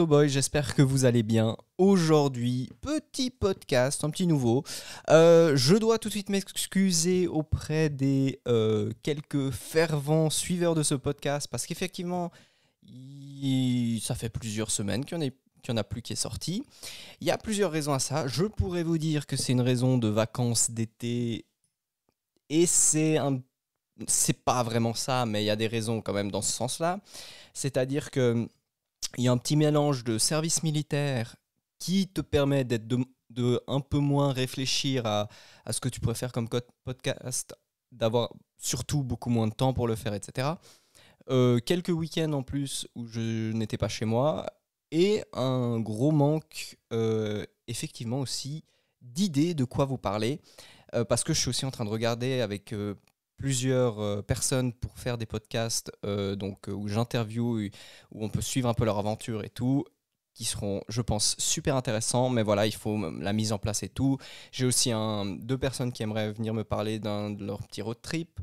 Boy, j'espère que vous allez bien. Aujourd'hui, petit podcast, un petit nouveau. Euh, je dois tout de suite m'excuser auprès des euh, quelques fervents suiveurs de ce podcast parce qu'effectivement, ça fait plusieurs semaines qu'il n'y en, est... en a plus qui est sorti. Il y a plusieurs raisons à ça. Je pourrais vous dire que c'est une raison de vacances d'été et c'est un c'est pas vraiment ça, mais il y a des raisons quand même dans ce sens-là. C'est-à-dire que il y a un petit mélange de service militaire qui te permet d'être de, un peu moins réfléchir à, ce que tu faire comme podcast, d'avoir surtout beaucoup moins de temps pour le faire, etc. Euh, quelques week-ends en plus où je n'étais pas chez moi et un gros manque euh, effectivement aussi d'idées de quoi vous parler euh, parce que je suis aussi en train de regarder avec plusieurs euh, personnes pour faire des podcasts euh, donc, euh, où j'interviewe, où on peut suivre un peu leur aventure et tout qui seront, je pense, super intéressants. Mais voilà, il faut la mise en place et tout. J'ai aussi un, deux personnes qui aimeraient venir me parler d'un de leur petit road trip.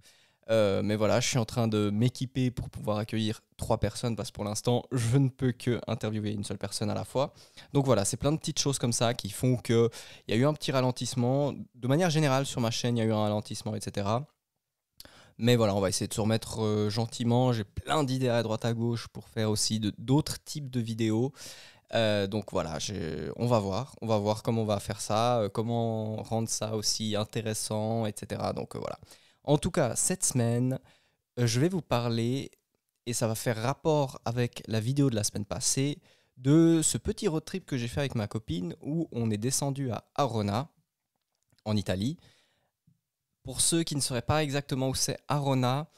mais voilà, je suis en train de m'équiper pour pouvoir accueillir trois personnes parce que pour l'instant, je ne peux que interviewer une seule personne à la fois. Donc voilà, c'est plein de petites choses comme ça qui font qu'il y a eu un petit ralentissement. De manière générale, sur ma chaîne, il y a eu un ralentissement, etc. Mais voilà, on va essayer de se remettre euh, gentiment. J'ai plein d'idées à droite à gauche pour faire aussi d'autres types de vidéos. Euh, donc voilà, on va voir. On va voir comment on va faire ça, euh, comment rendre ça aussi intéressant, etc. Donc voilà. En tout cas, cette semaine, je vais vous parler, et ça va faire rapport avec la vidéo de la semaine passée, de ce petit road trip que j'ai fait avec ma copine où on est descendu à Arona, en Italie. Pour ceux qui ne sauraient pas exactement où c'est Arona,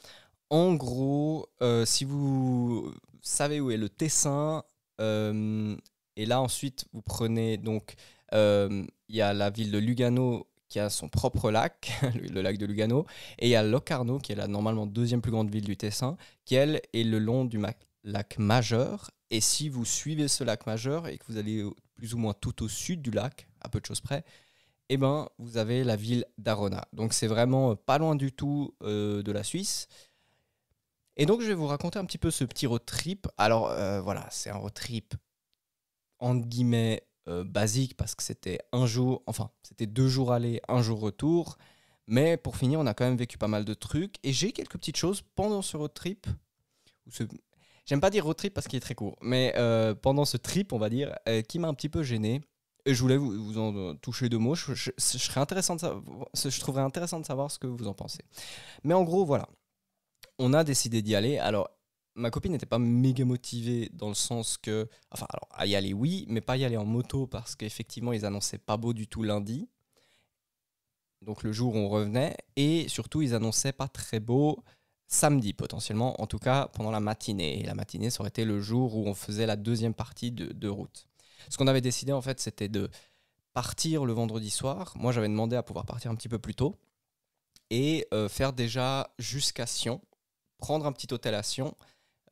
en gros, euh, si vous savez où est le Tessin, euh, et là ensuite vous prenez donc, euh, il y a la ville de Lugano qui a son propre lac, le lac de Lugano, et il y a Locarno qui est la normalement deuxième plus grande ville du Tessin, qui elle est le long du lac majeur. Et si vous suivez ce lac majeur et que vous allez plus ou moins tout au sud du lac, à peu de choses près, et eh ben, vous avez la ville d'Arona. Donc c'est vraiment euh, pas loin du tout euh, de la Suisse. Et donc je vais vous raconter un petit peu ce petit road trip. Alors euh, voilà, c'est un road trip en guillemets basique parce que c'était un jour, enfin c'était deux jours aller, un jour retour. Mais pour finir, on a quand même vécu pas mal de trucs et j'ai quelques petites choses pendant ce road trip. J'aime pas dire road trip parce qu'il est très court, mais pendant ce trip, on va dire, qui m'a un petit peu gêné je voulais vous, en euh, toucher deux mots. Je, trouverais intéressant de savoir ce que vous en pensez. Mais en gros, voilà. On a décidé d'y aller. Alors, ma copine n'était pas méga motivée dans le sens que. Enfin, alors, à y aller, oui, mais pas y aller en moto parce qu'effectivement, ils annonçaient pas beau du tout lundi. Donc, le jour où on revenait. Et surtout, ils annonçaient pas très beau samedi potentiellement, en tout cas pendant la matinée. Et la matinée, ça aurait été le jour où on faisait la deuxième partie de route. Ce qu'on avait décidé, en fait, c'était de partir le vendredi soir. Moi, j'avais demandé à pouvoir partir un petit peu plus tôt et euh, faire déjà jusqu'à Sion, prendre un petit hôtel à Sion,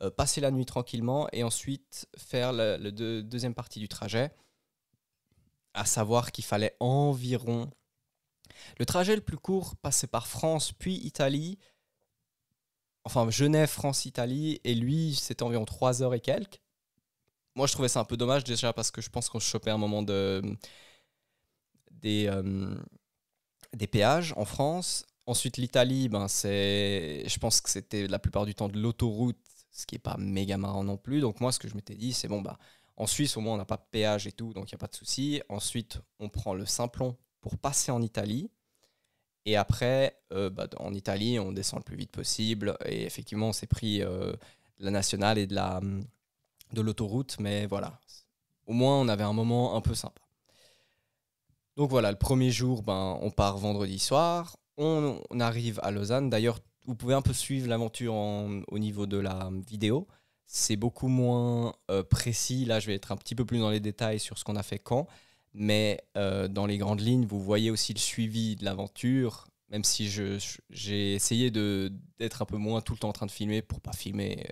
euh, passer la nuit tranquillement et ensuite faire la, deuxième partie du trajet, à savoir qu'il fallait environ... Le trajet le plus court passait par France puis Italie, enfin Genève, France, Italie, et lui, c'était environ 3 heures et quelques moi, je trouvais ça un peu dommage déjà parce que je pense qu'on se chopait un moment euh, des, péages en France. Ensuite, l'Italie, ben, c'est, je pense que c'était la plupart du temps de l'autoroute, ce qui n'est pas méga marrant non plus. Donc, moi, ce que je m'étais dit, c'est bon, bah, en Suisse, au moins, on n'a pas de péage et tout, donc il n'y a pas de souci. Ensuite, on prend le Simplon pour passer en Italie. Et après, euh, bah, en Italie, on descend le plus vite possible. Et effectivement, on s'est pris de euh, la nationale et de la, hum, de l'autoroute, mais voilà, au moins on avait un moment un peu sympa. Donc voilà, le premier jour, ben, on part vendredi soir, on, arrive à Lausanne. D'ailleurs, vous pouvez un peu suivre l'aventure au niveau de la vidéo. C'est beaucoup moins euh, précis. Là, je vais être un petit peu plus dans les détails sur ce qu'on a fait quand. Mais euh, dans les grandes lignes, vous voyez aussi le suivi de l'aventure, même si j'ai essayé d'être un peu moins tout le temps en train de filmer pour pas filmer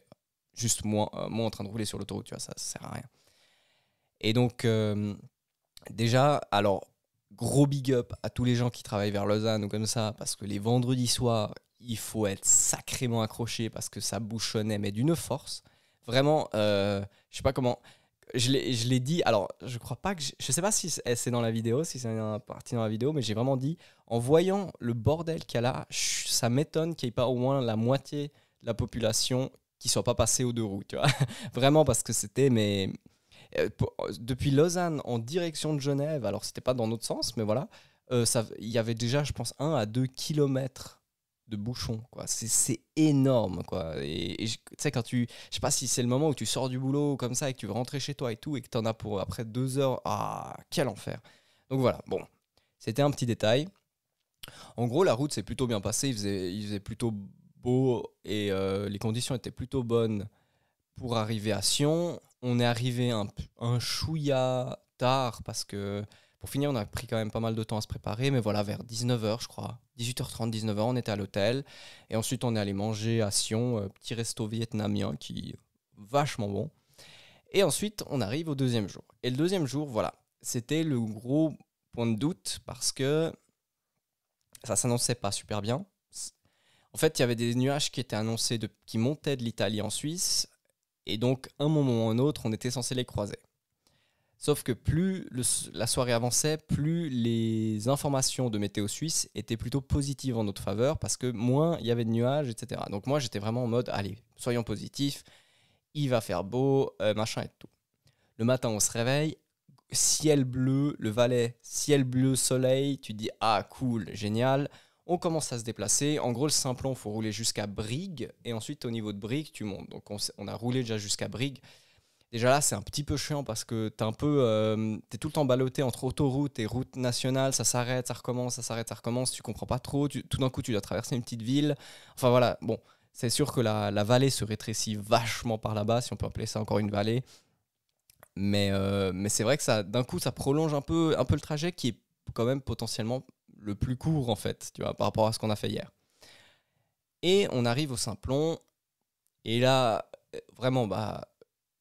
juste moi, euh, moi en train de rouler sur l'autoroute, tu vois, ça, ne sert à rien. Et donc, euh, déjà, alors, gros big up à tous les gens qui travaillent vers Lausanne ou comme ça, parce que les vendredis soirs, il faut être sacrément accroché parce que ça bouchonnait, mais d'une force. Vraiment, je euh, je sais pas comment. Je l'ai dit, alors je crois pas que. Je, sais pas si eh, c'est dans la vidéo, si c'est partie dans la vidéo, mais j'ai vraiment dit, en voyant le bordel qu'il y a là, ça m'étonne qu'il n'y ait pas au moins la moitié de la population qui soit pas passé aux deux roues, tu vois. Vraiment parce que c'était mais euh, depuis Lausanne en direction de Genève, alors c'était pas dans notre sens, mais voilà, euh, ça, il y avait déjà, je pense, 1 à 2 kilomètres de bouchons, quoi. C'est énorme, quoi. Et tu sais, quand tu, je sais pas si c'est le moment où tu sors du boulot comme ça et que tu veux rentrer chez toi et tout, et que tu en as pour après deux heures, ah, quel enfer. Donc voilà, bon, c'était un petit détail. En gros, la route s'est plutôt bien passée, il faisait, il faisait plutôt beau et euh, les conditions étaient plutôt bonnes pour arriver à Sion. On est arrivé un, un chouïa tard parce que pour finir, on a pris quand même pas mal de temps à se préparer, mais voilà, vers 19h, je crois, 18h30, 19h, on était à l'hôtel. Et ensuite, on est allé manger à Sion, euh, petit resto vietnamien qui vachement bon. Et ensuite, on arrive au deuxième jour. Et le deuxième jour, voilà, c'était le gros point de doute parce que ça s'annonçait pas super bien. En fait, il y avait des nuages qui étaient annoncés, qui montaient de l'Italie en Suisse, et donc, un moment ou un autre, on était censé les croiser. Sauf que plus la soirée avançait, plus les informations de météo suisse étaient plutôt positives en notre faveur, parce que moins il y avait de nuages, etc. Donc moi, j'étais vraiment en mode, allez, soyons positifs, il va faire beau, euh, machin et tout. Le matin, on se réveille, ciel bleu, le Valais, ciel bleu, soleil, tu dis, ah cool, génial, on commence à se déplacer. En gros, le Simplon, il faut rouler jusqu'à Brigue. Et ensuite, au niveau de Brigue, tu montes. Donc, on, a roulé déjà jusqu'à Brigue. Déjà là, c'est un petit peu chiant parce que tu un peu, euh, tu es tout le temps ballotté entre autoroute et route nationale. Ça s'arrête, ça recommence, ça s'arrête, ça recommence. Tu comprends pas trop. tout d'un coup, tu dois traverser une petite ville. Enfin voilà, bon, c'est sûr que la, vallée se rétrécit vachement par là-bas, si on peut appeler ça encore une vallée. Mais, euh, mais c'est vrai que ça, d'un coup, ça prolonge un peu, un peu le trajet qui est quand même potentiellement le plus court en fait, tu vois, par rapport à ce qu'on a fait hier. Et on arrive au Simplon, et là, euh, vraiment, bah,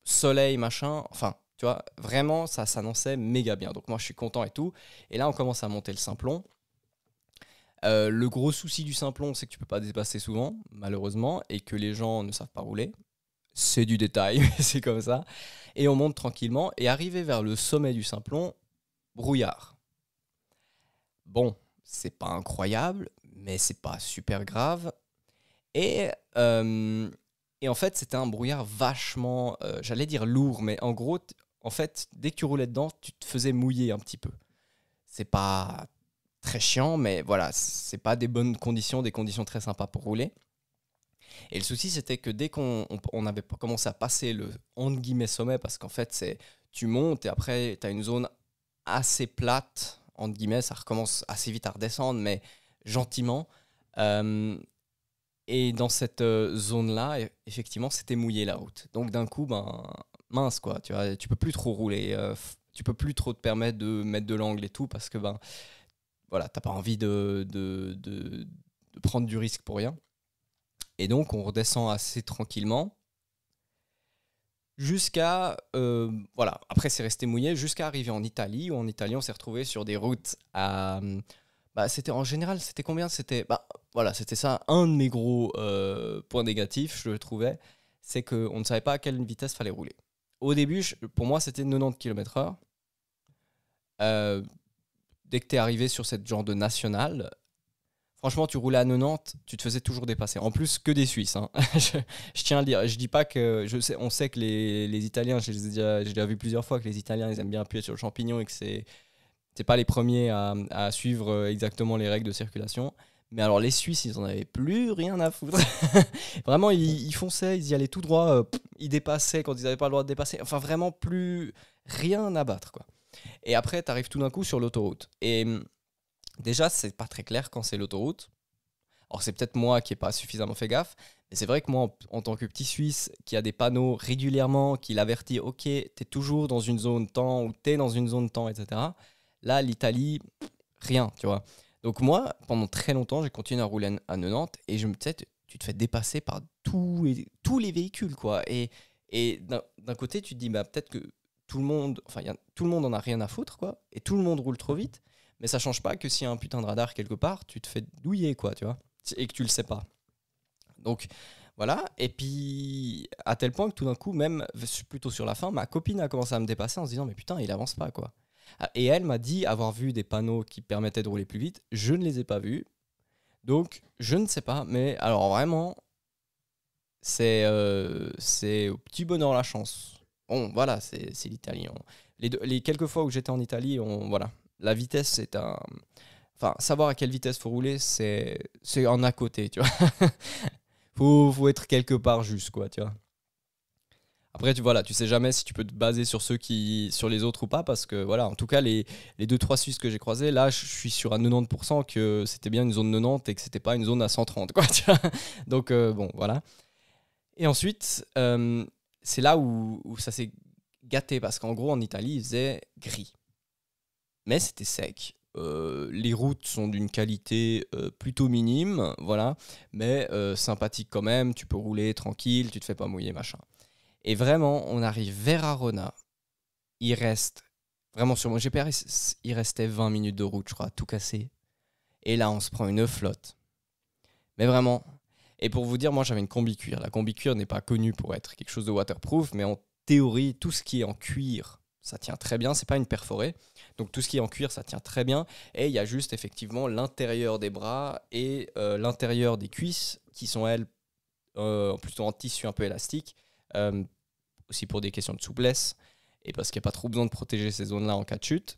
soleil, machin, enfin, tu vois, vraiment, ça s'annonçait méga bien. Donc moi, je suis content et tout. Et là, on commence à monter le Simplon. Euh, le gros souci du Simplon, c'est que tu peux pas dépasser souvent, malheureusement, et que les gens ne savent pas rouler. C'est du détail, mais c'est comme ça. Et on monte tranquillement, et arrivé vers le sommet du Simplon, brouillard. Bon, c'est pas incroyable, mais c'est pas super grave. Et, euh, en fait, c'était un brouillard vachement, euh, j'allais dire lourd, mais en gros, en fait, dès que tu roulais dedans, tu te faisais mouiller un petit peu. C'est pas très chiant, mais voilà, c'est pas des bonnes conditions, des conditions très sympas pour rouler. Et le souci, c'était que dès qu'on on, avait commencé à passer le entre guillemets sommet, parce qu'en fait, c'est tu montes et après, tu as une zone assez plate entre guillemets, ça recommence assez vite à redescendre, mais gentiment. Euh, et dans cette euh, zone-là, e-, effectivement, c'était mouillé la route. Donc d'un coup, ben mince quoi, tu vois, tu peux plus trop rouler, euh, tu peux plus trop te permettre de mettre de l'angle et tout parce que ben voilà, pas envie de, de prendre du risque pour rien. Et donc on redescend assez tranquillement jusqu'à euh, voilà après c'est resté mouillé jusqu'à arriver en Italie où en Italie on s'est retrouvé sur des routes à bah, c'était en général c'était combien c'était bah voilà c'était ça un de mes gros euh, points négatifs je le trouvais c'est que on ne savait pas à quelle vitesse fallait rouler au début pour moi c'était 90 km/h euh, dès que tu es arrivé sur cette genre de nationale franchement, tu roulais à 90, tu te faisais toujours dépasser. En plus, que des Suisses. Hein. je, tiens à le dire. Je dis pas que. Je sais, on sait que les, Italiens, je les, déjà, vu plusieurs fois, que les Italiens, ils aiment bien appuyer sur le champignon et que c'est. C'est pas les premiers à, suivre euh, exactement les règles de circulation. Mais alors, les Suisses, ils en avaient plus rien à foutre. vraiment, ils, fonçaient, ils y allaient tout droit. Euh, ils dépassaient quand ils n'avaient pas le droit de dépasser. Enfin, vraiment, plus rien à battre, quoi. Et après, tu arrives tout d'un coup sur l'autoroute. Et déjà, c'est pas très clair quand c'est l'autoroute. Alors, c'est peut-être moi qui n'ai pas suffisamment fait gaffe, mais c'est vrai que moi, en, tant que petit Suisse, qui a des panneaux régulièrement, qui l'avertit, OK, tu es toujours dans une zone temps ou es dans une zone temps, etc. Là, l'Italie, rien, tu vois. Donc, moi, pendant très longtemps, j'ai continué à rouler à 90 et je me disais, tu te fais dépasser par tous, les véhicules, quoi. Et, d'un côté, tu te dis, bah, peut-être que tout le monde, enfin, tout le monde en a rien à foutre, quoi, et tout le monde roule trop vite. Mais ça change pas que s'il y a un putain de radar quelque part, tu te fais douiller, quoi, tu vois, et que tu le sais pas. Donc voilà, et puis à tel point que tout d'un coup, même plutôt sur la fin, ma copine a commencé à me dépasser en se disant mais putain, il avance pas, quoi. Ah, et elle m'a dit avoir vu des panneaux qui permettaient de rouler plus vite. Je ne les ai pas vus. Donc, je ne sais pas. Mais alors, vraiment, c'est euh, c'est au petit bonheur la chance. Bon, voilà, c'est l'Italie. Les, les, quelques fois où j'étais en Italie, on, voilà, la vitesse, c'est un. Enfin, savoir à quelle vitesse faut rouler, c'est en à côté, tu vois. faut, faut être quelque part juste, quoi, tu vois. Après, tu, là, tu sais jamais si tu peux te baser sur ceux qui, sur les autres ou pas, parce que voilà, en tout cas, les, les deux trois Suisses que j'ai croisés, là, je suis sur à 90% que c'était bien une zone 90 et que c'était pas une zone à 130, quoi. Tu vois Donc euh, bon, voilà. Et ensuite, euh, c'est là où, ça s'est gâté, parce qu'en gros, en Italie, il faisait gris mais c'était sec. Euh, les routes sont d'une qualité euh, plutôt minime, voilà, mais euh, sympathique quand même, tu peux rouler tranquille, tu te fais pas mouiller, machin. Et vraiment, on arrive vers Arona, il reste, vraiment sur mon GPS. il restait 20 minutes de route, je crois, tout cassé. Et là, on se prend une flotte. Mais vraiment. Et pour vous dire, moi j'avais une combi cuir. La combi cuir n'est pas connue pour être quelque chose de waterproof, mais en théorie, tout ce qui est en cuir, ça tient très bien, c'est pas une perforée. Donc tout ce qui est en cuir, ça tient très bien. Et il y a juste effectivement l'intérieur des bras et euh, l'intérieur des cuisses qui sont elles euh, plutôt en tissu un peu élastique, euh, aussi pour des questions de souplesse et parce qu'il n'y a pas trop besoin de protéger ces zones-là en cas de chute.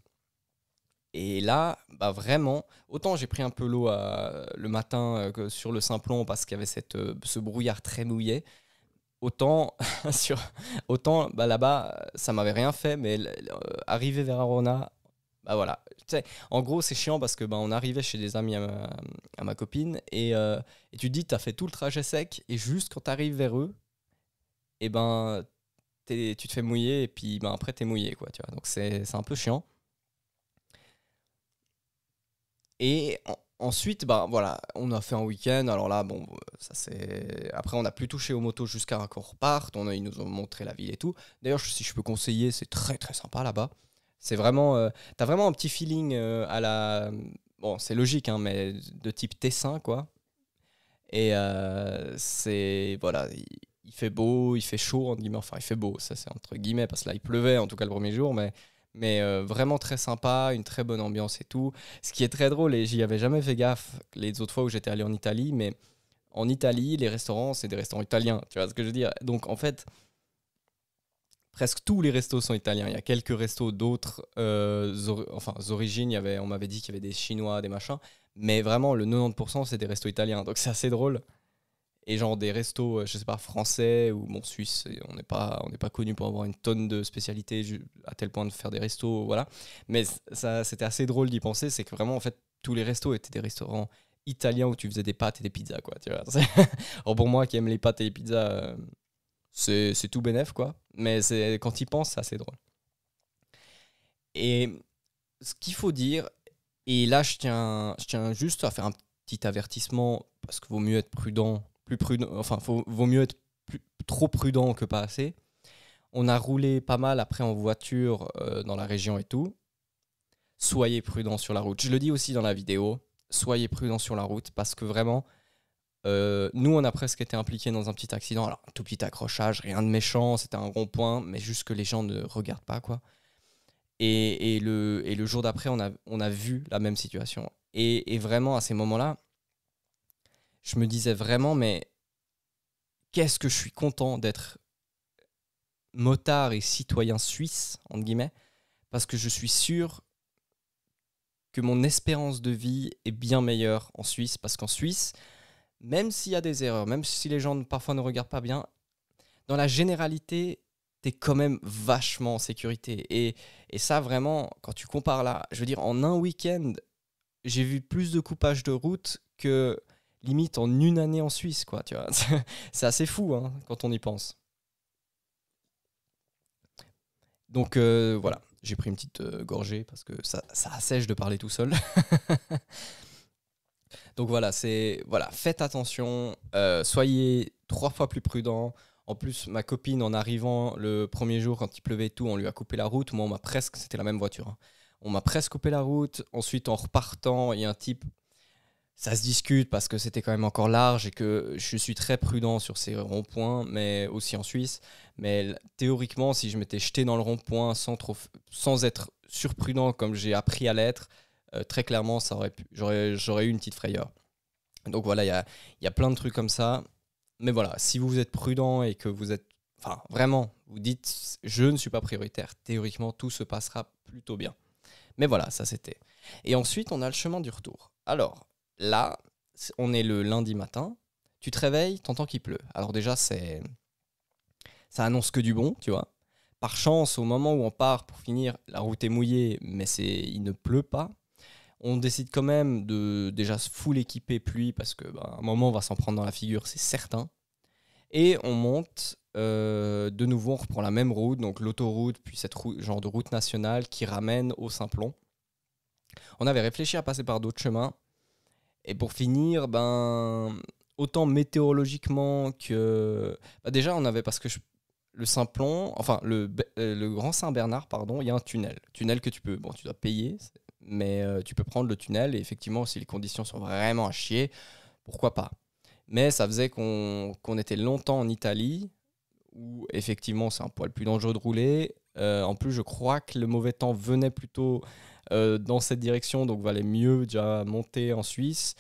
Et là, bah vraiment, autant j'ai pris un peu l'eau le matin sur le Simplon parce qu'il y avait cette, ce brouillard très mouillé autant sur autant bah, là-bas ça m'avait rien fait mais euh, arriver vers Arona bah voilà en gros c'est chiant parce que bah, on arrivait chez des amis à ma, copine euh, et, tu te dis t'as fait tout le trajet sec et juste quand tu arrives vers eux et eh ben tu te fais mouiller et puis ben après t'es mouillé quoi tu vois donc c'est un peu chiant et Ensuite, bah, voilà, on a fait un week-end. Alors là, bon, ça c'est. Après, on n'a plus touché aux motos jusqu'à qu'on reparte. On a, ils nous ont montré la ville et tout. D'ailleurs, si je peux conseiller, c'est très très sympa là-bas. C'est vraiment. Euh, t'as vraiment un petit feeling euh, à la. Bon, c'est logique, hein, mais de type Tessin, quoi. Et euh, c'est. Voilà, il, fait beau, il fait chaud, entre guillemets. Enfin, il fait beau, ça c'est entre guillemets, parce que là, il pleuvait en tout cas le premier jour, mais mais euh, vraiment très sympa, une très bonne ambiance et tout. Ce qui est très drôle, et j'y avais jamais fait gaffe les autres fois où j'étais allé en Italie, mais en Italie, les restaurants, c'est des restaurants italiens, tu vois ce que je veux dire Donc en fait, presque tous les restos sont italiens. Il y a quelques restos d'autres euh, enfin, origines, avait, on m'avait dit qu'il y avait des Chinois, des machins, mais vraiment le 90% c'est des restos italiens, donc c'est assez drôle et genre des restos, euh, je sais pas, français ou bon, suisse, on n'est pas, on n'est pas connu pour avoir une tonne de spécialités à tel point de faire des restos, voilà. Mais ça, c'était assez drôle d'y penser, c'est que vraiment, en fait, tous les restos étaient des restaurants italiens où tu faisais des pâtes et des pizzas, quoi. Alors pour moi qui aime les pâtes et les pizzas, euh, c'est, tout bénéf, quoi. Mais c'est, quand y pense, c'est assez drôle. Et ce qu'il faut dire, et là, je tiens, je tiens juste à faire un petit avertissement parce qu'il vaut mieux être prudent plus prudent. Enfin, vaut mieux être trop prudent que pas assez. On a roulé pas mal après en voiture euh, dans la région et tout. Soyez prudent sur la route. Je le dis aussi dans la vidéo. Soyez prudent sur la route parce que vraiment, euh, nous, on a presque été impliqués dans un petit accident. Alors, un tout petit accrochage, rien de méchant, c'était un rond-point, mais juste que les gens ne regardent pas, quoi. Et, le, et le jour d'après, on a, on a vu la même situation. Et, et vraiment, à ces moments-là, je me disais vraiment, mais qu'est-ce que je suis content d'être motard et citoyen suisse, entre guillemets, parce que je suis sûr que mon espérance de vie est bien meilleure en Suisse, parce qu'en Suisse, même s'il y a des erreurs, même si les gens parfois ne regardent pas bien, dans la généralité, t'es quand même vachement en sécurité. Et, et, ça, vraiment, quand tu compares là, je veux dire, en un week-end, j'ai vu plus de coupages de route que limite en une année en Suisse, quoi. Tu vois, c'est assez fou hein, quand on y pense. Donc euh, voilà, j'ai pris une petite euh, gorgée parce que ça, ça assèche de parler tout seul. Donc voilà, c'est voilà, faites attention, euh, soyez trois fois plus prudents. En plus, ma copine, en arrivant le premier jour, quand il pleuvait et tout, on lui a coupé la route. Moi, on m'a presque, c'était la même voiture. Hein. On m'a presque coupé la route. Ensuite, en repartant, il y a un type ça se discute parce que c'était quand même encore large et que je suis très prudent sur ces ronds-points, mais aussi en Suisse. Mais théoriquement, si je m'étais jeté dans le rond-point sans, trop, sans être surprudent comme j'ai appris à l'être, euh, très clairement, ça aurait pu, j'aurais, j'aurais eu une petite frayeur. Donc voilà, il y a, y a, plein de trucs comme ça. Mais voilà, si vous êtes prudent et que vous êtes. Enfin, vraiment, vous dites je ne suis pas prioritaire, théoriquement, tout se passera plutôt bien. Mais voilà, ça c'était. Et ensuite, on a le chemin du retour. Alors, là, on est le lundi matin, tu te réveilles, t'entends qu'il pleut. Alors déjà, c'est ça annonce que du bon, tu vois. Par chance, au moment où on part pour finir, la route est mouillée, mais c'est il ne pleut pas. On décide quand même de déjà se full équiper pluie parce que ben, un moment on va s'en prendre dans la figure, c'est certain. Et on monte euh, de nouveau, on reprend la même route, donc l'autoroute puis cette genre de route nationale qui ramène au Simplon. On avait réfléchi à passer par d'autres chemins, et pour finir, ben, autant météorologiquement que. Bah, déjà, on avait, parce que le Saint-Plon, enfin, euh, le, Grand Saint-Bernard, pardon, il y a un tunnel. Tunnel que tu peux. Bon, tu dois payer, mais euh, tu peux prendre le tunnel. Et effectivement, si les conditions sont vraiment à chier, pourquoi pas mais ça faisait qu'on était longtemps en Italie, où effectivement c'est un poil plus dangereux de rouler. Euh, en plus, je crois que le mauvais temps venait plutôt euh, dans cette direction, donc valait mieux déjà monter en Suisse.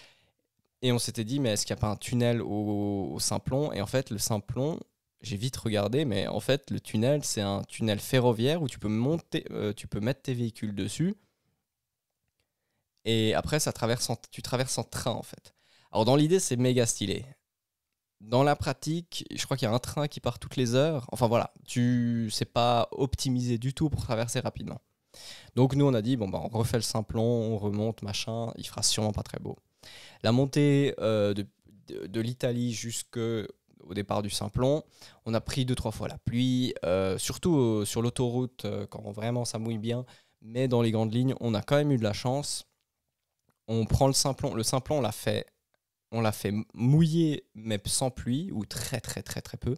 Et on s'était dit, mais est-ce qu'il n'y a pas un tunnel au, Simplon Et en fait, le Simplon, j'ai vite regardé, mais en fait, le tunnel, c'est un tunnel ferroviaire où tu peux monter, euh, tu peux mettre tes véhicules dessus. Et après, ça traverse tu traverses en train, en fait. Alors, dans l'idée, c'est méga stylé. Dans la pratique, je crois qu'il y a un train qui part toutes les heures. Enfin, voilà, tu c'est pas optimisé du tout pour traverser rapidement. Donc nous, on a dit, bon, bah, on refait le simplon, on remonte, machin, il fera sûrement pas très beau. La montée euh, de, de, l'Italie jusqu'au départ du simplon, on a pris deux, trois fois la pluie, euh, surtout euh, sur l'autoroute quand vraiment ça mouille bien, mais dans les grandes lignes, on a quand même eu de la chance. On prend le simplon, le simplon, on l'a fait, on l'a fait mouiller, mais sans pluie, ou très, très, très, très peu.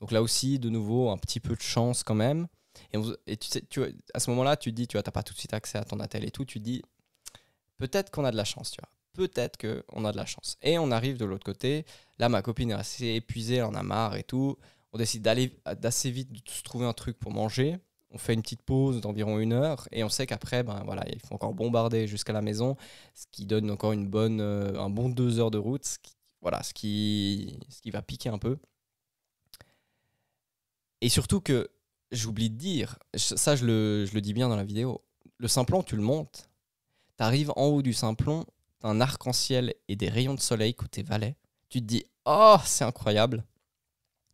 Donc là aussi, de nouveau, un petit peu de chance quand même. Et, tu sais, à ce moment-là, tu te dis, tu vois, t'as pas tout de suite accès à ton attel et tout, tu te dis, peut-être qu'on a de la chance, tu vois. Peut-être qu'on a de la chance. Et on arrive de l'autre côté. Là, ma copine est assez épuisée, elle en a marre et tout. On décide d'aller d'assez vite de se trouver un truc pour manger. On fait une petite pause d'environ une heure et on sait qu'après, ben voilà, il faut encore bombarder jusqu'à la maison, ce qui donne encore une bonne, euh, un bon deux heures de route, voilà, ce qui, ce qui va piquer un peu. Et surtout que j'oublie de dire, ça je le, dis bien dans la vidéo, le simplon, tu le montes, tu arrives en haut du simplon, as un arc-en-ciel et des rayons de soleil côté valet, tu te dis, oh, c'est incroyable,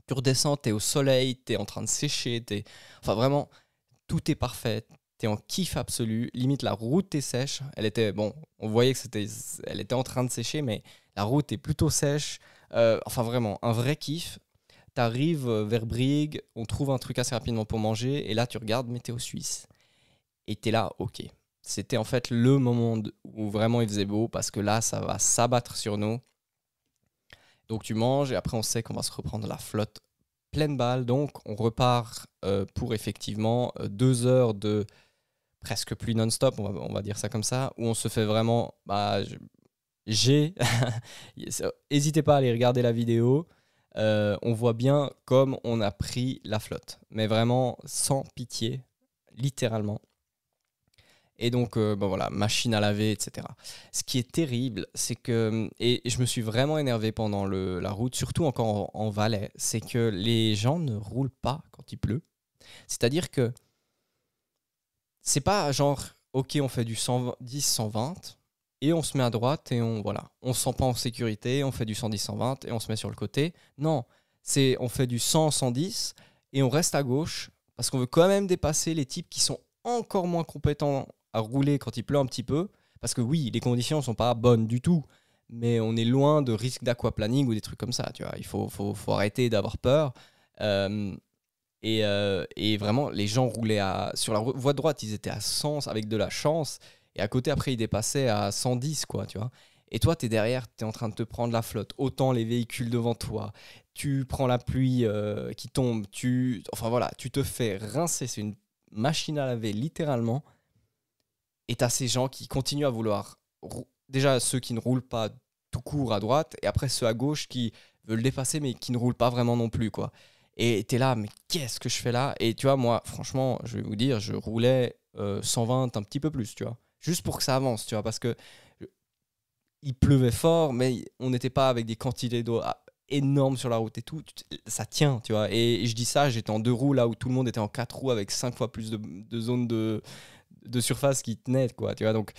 tu redescends, tu es au soleil, tu es en train de sécher, es... enfin vraiment, tout est parfait, tu es en kiff absolu, limite la route est sèche, elle était, bon, on voyait que c'était, elle était en train de sécher, mais la route est plutôt sèche, euh, enfin vraiment, un vrai kiff, t'arrives euh, vers Brig, on trouve un truc assez rapidement pour manger, et là tu regardes Météo Suisse. Et t'es là, ok. C'était en fait le moment où vraiment il faisait beau, parce que là ça va s'abattre sur nous. Donc tu manges, et après on sait qu'on va se reprendre la flotte pleine balle. Donc on repart euh, pour effectivement euh, deux heures de presque plus non-stop, on va, on va, dire ça comme ça, où on se fait vraiment... Bah, j'ai... N'hésitez pas à aller regarder la vidéo. Euh, on voit bien comme on a pris la flotte, mais vraiment sans pitié, littéralement. Et donc, euh, bah voilà, machine à laver, etc. Ce qui est terrible, c'est que, et je me suis vraiment énervé pendant la route, surtout encore en, en Valais, c'est que les gens ne roulent pas quand il pleut. C'est-à-dire que c'est pas genre, ok, on fait du 110, 120, et on se met à droite et on voilà, on se sent pas en sécurité, on fait du 110-120 et on se met sur le côté. Non, c'est on fait du 100-110 et on reste à gauche parce qu'on veut quand même dépasser les types qui sont encore moins compétents à rouler quand il pleut un petit peu. Parce que oui, les conditions ne sont pas bonnes du tout, mais on est loin de risque d'aquaplaning ou des trucs comme ça. Tu vois, il faut, faut, faut arrêter d'avoir peur. Euh, et, euh, et, vraiment, les gens roulaient sur la voie droite, ils étaient à sens avec de la chance. Et à côté, après, il dépassait à 110, quoi, tu vois. Et toi, tu es derrière, tu es en train de te prendre la flotte, autant les véhicules devant toi, tu prends la pluie euh, qui tombe, tu enfin voilà, tu te fais rincer, c'est une machine à laver littéralement. Et tu as ces gens qui continuent à vouloir déjà ceux qui ne roulent pas tout court à droite et après ceux à gauche qui veulent dépasser mais qui ne roulent pas vraiment non plus quoi. Et tu es là mais qu'est-ce que je fais là Et tu vois moi franchement, je vais vous dire, je roulais 120 euh, un petit peu plus, tu vois juste pour que ça avance, tu vois, parce que il pleuvait fort, mais on n'était pas avec des quantités d'eau ah, énormes sur la route et tout. Ça tient, tu vois. Et, je dis ça, j'étais en deux roues là où tout le monde était en quatre roues avec cinq fois plus de, zones de, surface qui tenaient, quoi, tu vois. Donc,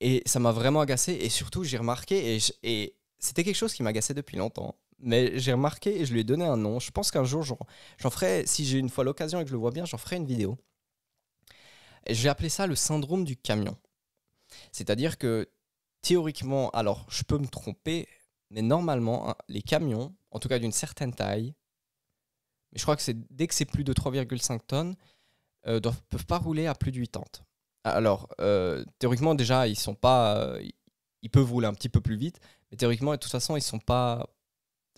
et ça m'a vraiment agacé. Et surtout, j'ai remarqué, et, c'était quelque chose qui m'agaçait depuis longtemps. Mais j'ai remarqué et je lui ai donné un nom. Je pense qu'un jour, j'en ferai, si j'ai une fois l'occasion et que je le vois bien, j'en ferai une vidéo vais appeler ça le syndrome du camion. C'est-à-dire que théoriquement, alors je peux me tromper, mais normalement, hein, les camions, en tout cas d'une certaine taille, mais je crois que c'est dès que c'est plus de 3,5 tonnes, euh, ne peuvent pas rouler à plus de 80. Ah, alors, euh, théoriquement, déjà, ils sont pas. Euh, ils peuvent rouler un petit peu plus vite, mais théoriquement, de toute façon, ils ne sont pas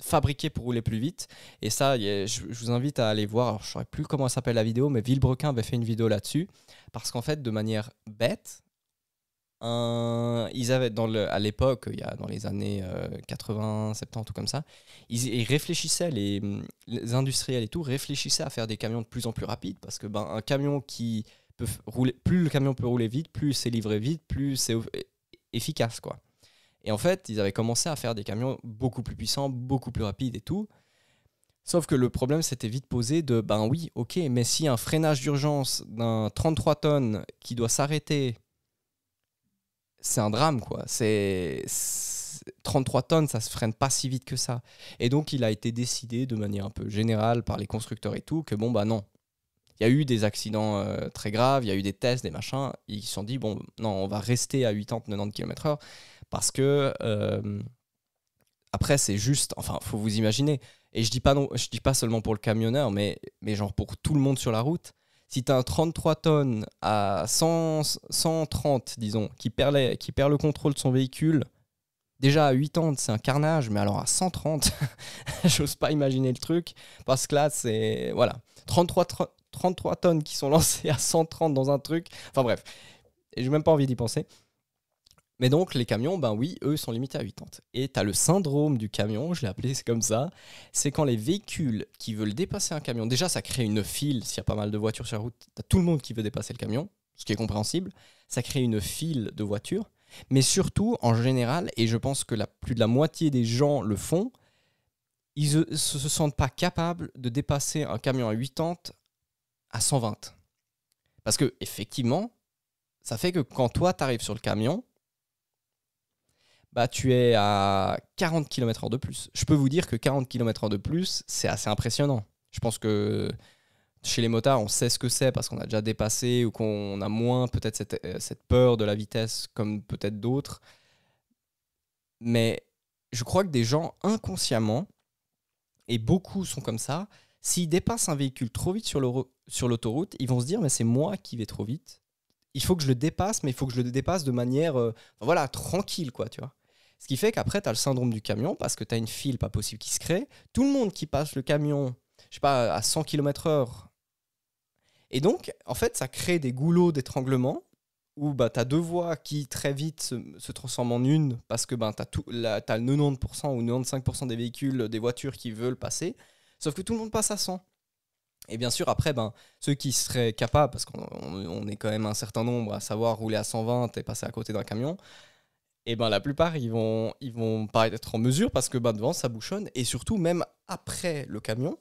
fabriqué pour rouler plus vite. Et ça, je vous invite à aller voir, je ne saurais plus comment s'appelle la vidéo, mais Villebrequin avait fait une vidéo là-dessus, parce qu'en fait, de manière bête, ils avaient dans le, à l'époque, il y a dans les années 80, euh, 70, tout comme ça, ils, réfléchissaient, les, les, industriels et tout, réfléchissaient à faire des camions de plus en plus rapides, parce que ben, un camion qui peut rouler, plus le camion peut rouler vite, plus c'est livré vite, plus c'est efficace, quoi. Et en fait, ils avaient commencé à faire des camions beaucoup plus puissants, beaucoup plus rapides et tout. Sauf que le problème s'était vite posé de ben oui, ok, mais si un freinage d'urgence d'un 33 tonnes qui doit s'arrêter, c'est un drame quoi. C'est 33 tonnes, ça se freine pas si vite que ça. Et donc il a été décidé de manière un peu générale par les constructeurs et tout que bon bah non. Il y a eu des accidents euh, très graves, il y a eu des tests, des machins. Ils se sont dit bon non, on va rester à 80-90 km/h parce que euh, après, c'est juste, enfin, faut vous imaginer. Et je dis pas non, je dis pas seulement pour le camionneur, mais, mais genre pour tout le monde sur la route. Si tu as un 33 tonnes à 100, 130, disons, qui perd, qui perd le contrôle de son véhicule, déjà à 8 tonnes c'est un carnage, mais alors à 130, j'ose pas imaginer le truc, parce que là, c'est. Voilà. 33, 33 tonnes qui sont lancées à 130 dans un truc. Enfin bref, j'ai même pas envie d'y penser. Mais donc, les camions, ben oui, eux, sont limités à 80. Et tu as le syndrome du camion, je l'ai appelé comme ça, c'est quand les véhicules qui veulent dépasser un camion, déjà, ça crée une file, s'il y a pas mal de voitures sur la route, tu as tout le monde qui veut dépasser le camion, ce qui est compréhensible, ça crée une file de voitures, mais surtout, en général, et je pense que la, plus de la moitié des gens le font, ils ne se, sentent pas capables de dépasser un camion à 80 à 120. Parce que, effectivement, ça fait que quand toi, tu arrives sur le camion, bah, tu es à 40 km/h de plus. Je peux vous dire que 40 km/h de plus, c'est assez impressionnant. Je pense que chez les motards, on sait ce que c'est parce qu'on a déjà dépassé ou qu'on a moins peut-être cette, euh, cette, peur de la vitesse comme peut-être d'autres. Mais je crois que des gens inconsciemment, et beaucoup sont comme ça, s'ils dépassent un véhicule trop vite sur l'autoroute, ils vont se dire mais c'est moi qui vais trop vite il faut que je le dépasse, mais il faut que je le dépasse de manière euh, voilà, tranquille, quoi, tu vois. Ce qui fait qu'après, tu as le syndrome du camion parce que tu as une file pas possible qui se crée. Tout le monde qui passe le camion, je sais pas, à 100 km/h. Et donc, en fait, ça crée des goulots d'étranglement où bah, tu as deux voies qui très vite se, transforment en une parce que tu as, as, 90% ou 95% des véhicules, des voitures qui veulent passer. Sauf que tout le monde passe à 100. Et bien sûr, après, ben, ceux qui seraient capables, parce qu'on est quand même un certain nombre à savoir rouler à 120 et passer à côté d'un camion, et ben, la plupart, ils vont, ils vont pas être en mesure parce que ben, devant, ça bouchonne. Et surtout, même après le camion,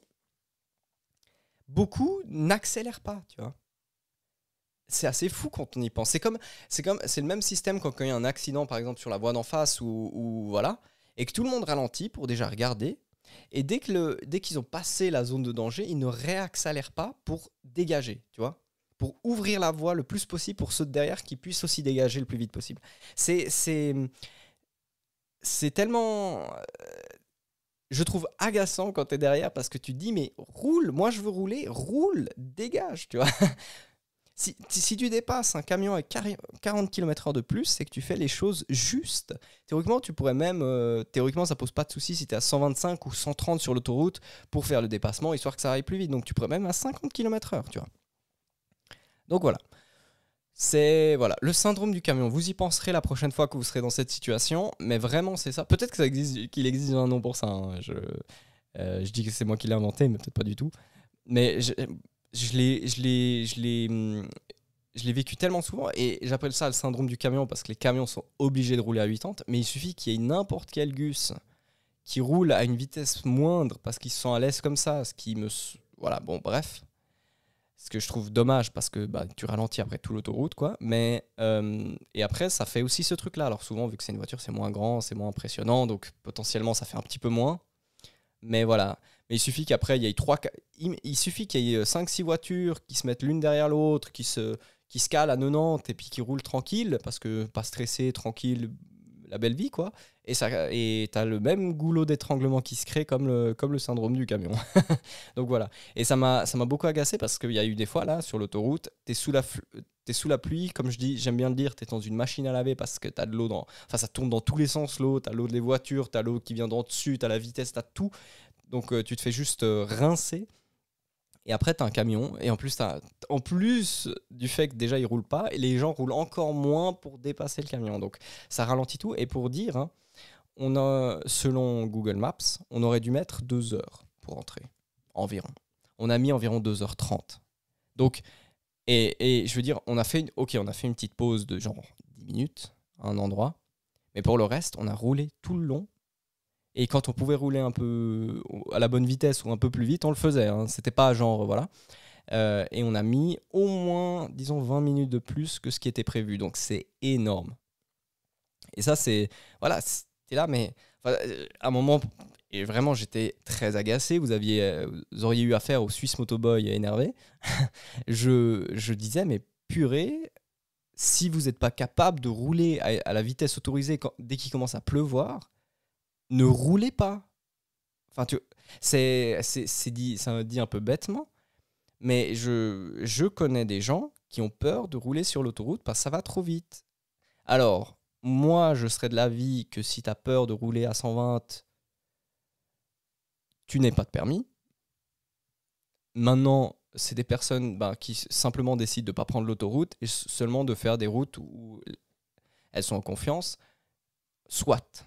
beaucoup n'accélèrent pas, tu vois. C'est assez fou quand on y pense. C'est comme, c'est comme, c'est le même système quand il y a un accident, par exemple, sur la voie d'en face ou voilà, et que tout le monde ralentit pour déjà regarder, et dès que le, dès qu'ils ont passé la zone de danger, ils ne réaccélèrent pas pour dégager, tu vois, pour ouvrir la voie le plus possible pour ceux derrière qui puissent aussi dégager le plus vite possible. C'est c'est tellement euh, je trouve agaçant quand tu es derrière parce que tu dis mais roule, moi je veux rouler, roule, dégage, tu vois. Si, tu dépasses un camion à 40 km/h de plus, c'est que tu fais les choses justes. Théoriquement, tu pourrais même. Euh, théoriquement, ça pose pas de souci si tu es à 125 ou 130 sur l'autoroute pour faire le dépassement, histoire que ça aille plus vite. Donc tu pourrais même à 50 km/h, tu vois. Donc voilà. C'est voilà le syndrome du camion. Vous y penserez la prochaine fois que vous serez dans cette situation, mais vraiment c'est ça. Peut-être qu'il existe un nom pour ça. Hein. Euh, je, dis que c'est moi qui l'ai inventé, mais peut-être pas du tout. Mais je, Hmm, je l'ai, vécu tellement souvent et j'appelle ça le syndrome du camion parce que les camions sont obligés de rouler à 80, mais il suffit qu'il y ait n'importe quel gus qui roule à une vitesse moindre parce qu'il se sent à l'aise comme ça, ce qui me voilà, bon bref. Ce que je trouve dommage parce que bah, tu ralentis après tout l'autoroute, quoi. Mais euh, et après, ça fait aussi ce truc-là. Alors souvent, vu que c'est une voiture, c'est moins grand, c'est moins impressionnant, donc potentiellement, ça fait un petit peu moins. Mais voilà il suffit qu'après, il y ait trois, il suffit qu'il y ait euh, cinq six voitures qui se mettent l'une derrière l'autre, qui se, qui se calent à 90 et puis qui roulent tranquille, parce que pas stressé, tranquille, la belle vie, quoi. Et ça, et t'as le même goulot d'étranglement qui se crée comme le, comme le syndrome du camion. Donc voilà. Et ça m'a, beaucoup agacé parce qu'il y a eu des fois là sur l'autoroute, t'es sous la, es sous la pluie, comme je dis, j'aime bien le dire, t'es dans une machine à laver parce que t'as de l'eau dans, enfin ça tourne dans tous les sens l'eau, t'as l'eau des voitures, t'as l'eau qui vient d'en dessus, t'as la vitesse, t'as tout. Donc euh, tu te fais juste euh, rincer. Et après, tu as un camion. Et en plus, en plus du fait que déjà, il roule pas, les gens roulent encore moins pour dépasser le camion. Donc ça ralentit tout. Et pour dire, hein, on a, selon Google Maps, on aurait dû mettre deux heures pour entrer, environ. On a mis environ 2h30. Donc, et, je veux dire, on a fait une, ok, on a fait une petite pause de genre 10 minutes à un endroit, mais pour le reste, on a roulé tout le long et quand on pouvait rouler un peu à la bonne vitesse ou un peu plus vite, on le faisait. Hein. C'était pas genre, voilà. Euh, et on a mis au moins, disons, 20 minutes de plus que ce qui était prévu. Donc c'est énorme. Et ça, c'est. Voilà, c'était là, mais. Euh, à un moment, et vraiment, j'étais très agacé. Vous, aviez, euh, auriez eu affaire au Swiss Motoboy énervé. je, je disais, mais purée, si vous n'êtes pas capable de rouler à, la vitesse autorisée dès qu'il commence à pleuvoir, ne roulez pas. Enfin, tu... c'est, dit, ça dit un peu bêtement, mais je, connais des gens qui ont peur de rouler sur l'autoroute parce que ça va trop vite. Alors, moi, je serais de l'avis que si tu as peur de rouler à 120, tu n'es pas de permis. Maintenant, c'est des personnes ben, qui simplement décident de ne pas prendre l'autoroute et seulement de faire des routes où elles sont en confiance. Soit.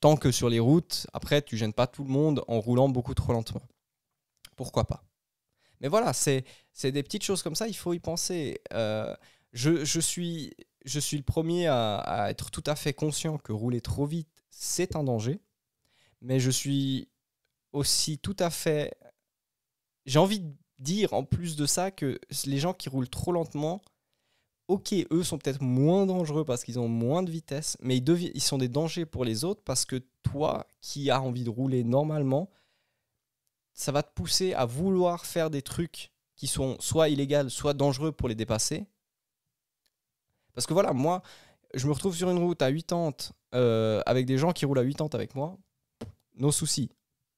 Tant que sur les routes, après, tu gênes pas tout le monde en roulant beaucoup trop lentement. Pourquoi pas Mais voilà, c'est des petites choses comme ça, il faut y penser. Euh, je, suis, je suis le premier à être tout à fait conscient que rouler trop vite, c'est un danger. Mais je suis aussi tout à fait... J'ai envie de dire en plus de ça que les gens qui roulent trop lentement, ok, eux sont peut-être moins dangereux parce qu'ils ont moins de vitesse, mais ils, sont des dangers pour les autres parce que toi, qui as envie de rouler normalement, ça va te pousser à vouloir faire des trucs qui sont soit illégaux, soit dangereux pour les dépasser. Parce que voilà, moi, je me retrouve sur une route à 80 euh, avec des gens qui roulent à 80 avec moi, nos soucis.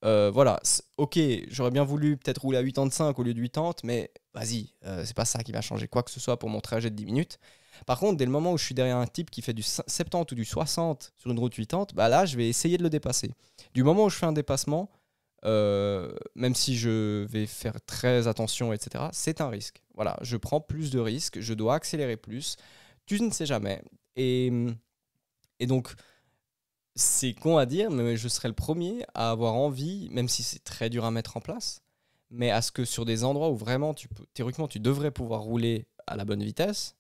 Euh, voilà, ok, j'aurais bien voulu peut-être rouler à 85 au lieu de 80, mais vas-y, euh, c'est pas ça qui va changer quoi que ce soit pour mon trajet de 10 minutes. Par contre, dès le moment où je suis derrière un type qui fait du 70 ou du 60 sur une route 80, bah là, je vais essayer de le dépasser. Du moment où je fais un dépassement, euh, même si je vais faire très attention, etc., c'est un risque. Voilà, je prends plus de risques, je dois accélérer plus. Tu ne sais jamais. Et, et donc, c'est con à dire, mais je serais le premier à avoir envie, même si c'est très dur à mettre en place, mais à ce que sur des endroits où vraiment, tu théoriquement, tu devrais pouvoir rouler à la bonne vitesse,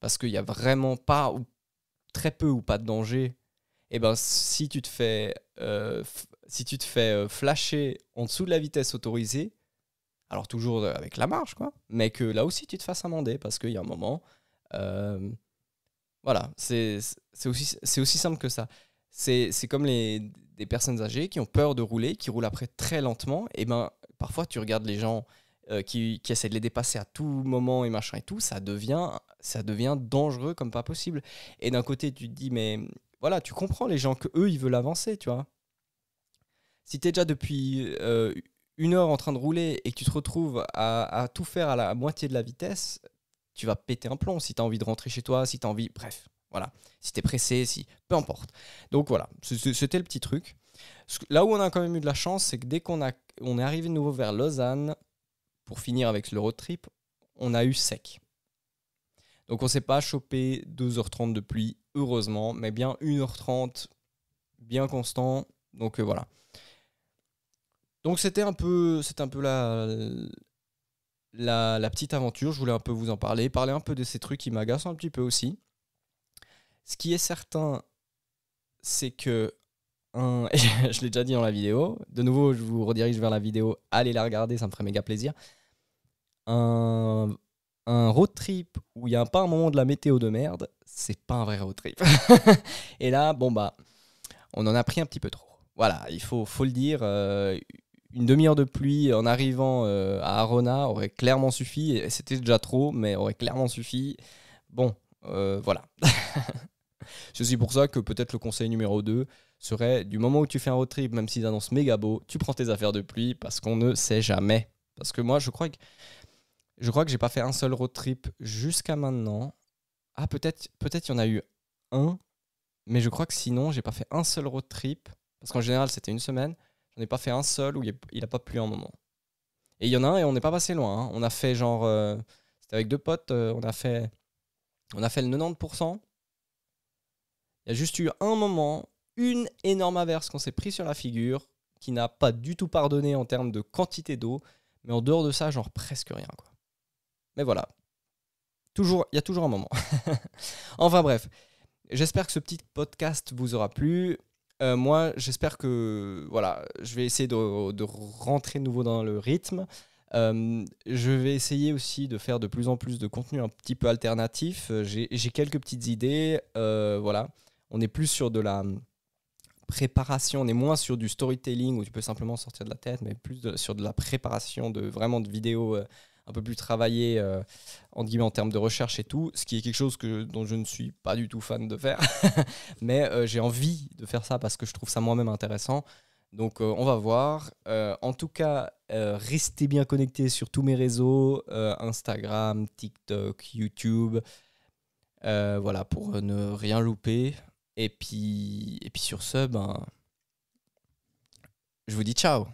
parce qu'il n'y a vraiment pas, ou très peu ou pas de danger, et eh ben si tu te fais, euh, si tu te fais euh, flasher en dessous de la vitesse autorisée, alors toujours avec la marge, quoi, mais que là aussi tu te fasses amender, parce qu'il y a un moment... Euh, voilà, c'est aussi, aussi simple que ça c'est comme les, des personnes âgées qui ont peur de rouler, qui roulent après très lentement. Et ben, parfois, tu regardes les gens euh, qui, qui, essaient de les dépasser à tout moment et machin et tout. Ça devient, ça devient dangereux comme pas possible. Et d'un côté, tu te dis, mais voilà, tu comprends les gens qu'eux, ils veulent avancer, tu vois. Si tu es déjà depuis euh, une heure en train de rouler et que tu te retrouves à, tout faire à la moitié de la vitesse, tu vas péter un plomb si tu as envie de rentrer chez toi, si tu as envie. Bref. Voilà. Si t'es pressé, si. Peu importe. Donc voilà, c'était le petit truc. Là où on a quand même eu de la chance, c'est que dès qu'on a... on est arrivé de nouveau vers Lausanne, pour finir avec le road trip, on a eu sec. Donc on s'est pas chopé 2h30 de pluie, heureusement, mais bien 1h30, bien constant. Donc euh, voilà. Donc c'était un peu, un peu la, la, petite aventure. Je voulais un peu vous en parler, parler un peu de ces trucs qui m'agacent un petit peu aussi. Ce qui est certain, c'est que je l'ai déjà dit dans la vidéo. De nouveau, je vous redirige vers la vidéo. Allez la regarder, ça me ferait méga plaisir. Un, road trip où il n'y a pas un moment de la météo de merde, c'est pas un vrai road trip. Et là, bon bah, on en a pris un petit peu trop. Voilà, il faut, faut le dire. Euh, une demi-heure de pluie en arrivant euh, à Arona aurait clairement suffi. C'était déjà trop, mais aurait clairement suffi. Bon, euh, voilà. C'est pour ça que peut-être le conseil numéro 2 serait du moment où tu fais un road trip, même s'il annonce méga beau, tu prends tes affaires de pluie parce qu'on ne sait jamais. Parce que moi, je crois que je crois que j'ai pas fait un seul road trip jusqu'à maintenant. Ah, peut-être peut-être il y en a eu un, mais je crois que sinon, j'ai pas fait un seul road trip parce qu'en général, c'était une semaine. J'en ai pas fait un seul où il n'a pas plu un moment. Et il y en a un et on n'est pas passé loin. Hein. On a fait genre. Euh, c'était avec deux potes, euh, on, a fait, on a fait le 90%. Il y a juste eu un moment, une énorme averse qu'on s'est pris sur la figure, qui n'a pas du tout pardonné en termes de quantité d'eau, mais en dehors de ça, genre presque rien. Quoi. Mais voilà, toujours, il y a toujours un moment. enfin bref, j'espère que ce petit podcast vous aura plu. Euh, moi, j'espère que voilà, je vais essayer de, rentrer nouveau dans le rythme. Euh, je vais essayer aussi de faire de plus en plus de contenu un petit peu alternatif. Euh, j'ai quelques petites idées, voilà. On est plus sur de la hum, préparation, on est moins sur du storytelling où tu peux simplement sortir de la tête, mais plus sur de la préparation de vraiment de vidéos euh, un peu plus travaillées euh, en guillemets en termes de recherche et tout, ce qui est quelque chose dont je ne suis pas du tout fan de faire, mais euh, j'ai envie de faire ça parce que je trouve ça moi-même intéressant. Donc on va voir. en tout cas, restez bien connectés sur tous mes réseaux, Instagram, TikTok, YouTube, voilà, pour ne rien louper. Et puis, et puis sur ce, ben, je vous dis ciao.